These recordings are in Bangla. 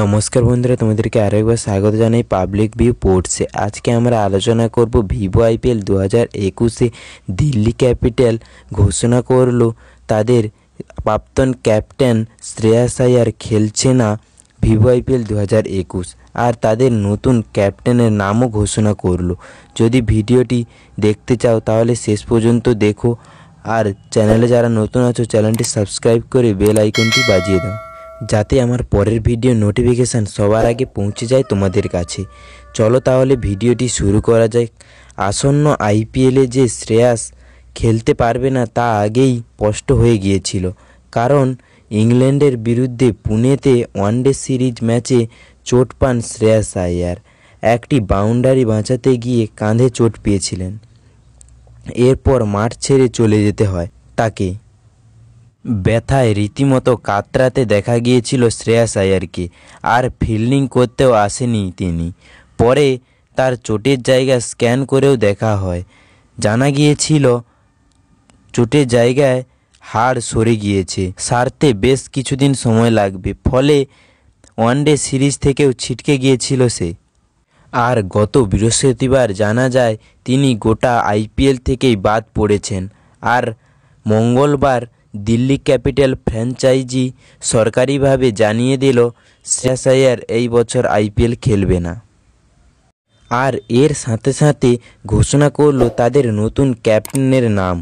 নমস্কার বন্ধুরা তোমাদেরকে আরও একবার স্বাগত জানাই পাবলিক ভিউ পোর্টসে আজকে আমরা আলোচনা করব ভিভো আইপিএল দু হাজার একুশে দিল্লি ক্যাপিটাল ঘোষণা করল তাদের প্রাক্তন ক্যাপ্টেন শ্রেয়াস আয়ার খেলছে না ভিভো আইপিএল দু হাজার একুশ আর তাদের নতুন ক্যাপ্টেনের নামও ঘোষণা করলো যদি ভিডিওটি দেখতে চাও তাহলে শেষ পর্যন্ত দেখো আর চ্যানেলে যারা নতুন আছো চ্যানেলটি সাবস্ক্রাইব করে বেল আইকনটি বাজিয়ে দাও যাতে আমার পরের ভিডিও নোটিফিকেশান সবার আগে পৌঁছে যায় তোমাদের কাছে চলো তাহলে ভিডিওটি শুরু করা যায় আসন্ন আইপিএলে যে শ্রেয়াস খেলতে পারবে না তা আগেই স্পষ্ট হয়ে গিয়েছিল কারণ ইংল্যান্ডের বিরুদ্ধে পুনেতে ওয়ানডে সিরিজ ম্যাচে চোট পান শ্রেয়াস আয়ার একটি বাউন্ডারি বাঁচাতে গিয়ে কাঁধে চোট পেয়েছিলেন এরপর মাঠ ছেড়ে চলে যেতে হয় তাকে ব্যথায় রীতিমতো কাতরাতে দেখা গিয়েছিল শ্রেয়াস আয়ারকে আর ফিল্ডিং করতেও আসেনি তিনি পরে তার চোটের জায়গা স্ক্যান করেও দেখা হয় জানা গিয়েছিল চোটের জায়গায় হাড় সরে গিয়েছে সারতে বেশ কিছুদিন সময় লাগবে ফলে ওয়ানডে সিরিজ থেকেও ছিটকে গিয়েছিল সে আর গত বৃহস্পতিবার জানা যায় তিনি গোটা আইপিএল থেকেই বাদ পড়েছেন আর মঙ্গলবার দিল্লি ক্যাপিটাল ফ্র্যাঞ্চাইজি সরকারিভাবে জানিয়ে দিল শ্রেয়াসায়ার এই বছর আইপিএল খেলবে না আর এর সাথে সাথে ঘোষণা করলো তাদের নতুন ক্যাপ্টেনের নাম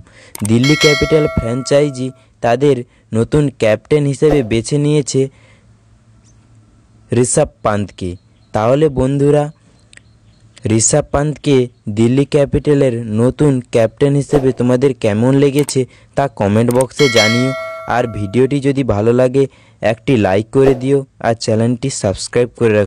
দিল্লি ক্যাপিটাল ফ্র্যাঞ্চাইজি তাদের নতুন ক্যাপ্টেন হিসেবে বেছে নিয়েছে ঋষভ পান্তকে তাহলে বন্ধুরা ঋষভ পান্তকে দিল্লি ক্যাপিটালের নতুন ক্যাপ্টেন হিসেবে তোমাদের কেমন লেগেছে তা কমেন্ট বক্সে জানিও আর ভিডিওটি যদি ভালো লাগে একটি লাইক করে দিও আর চ্যানেলটি সাবস্ক্রাইব করে রাখো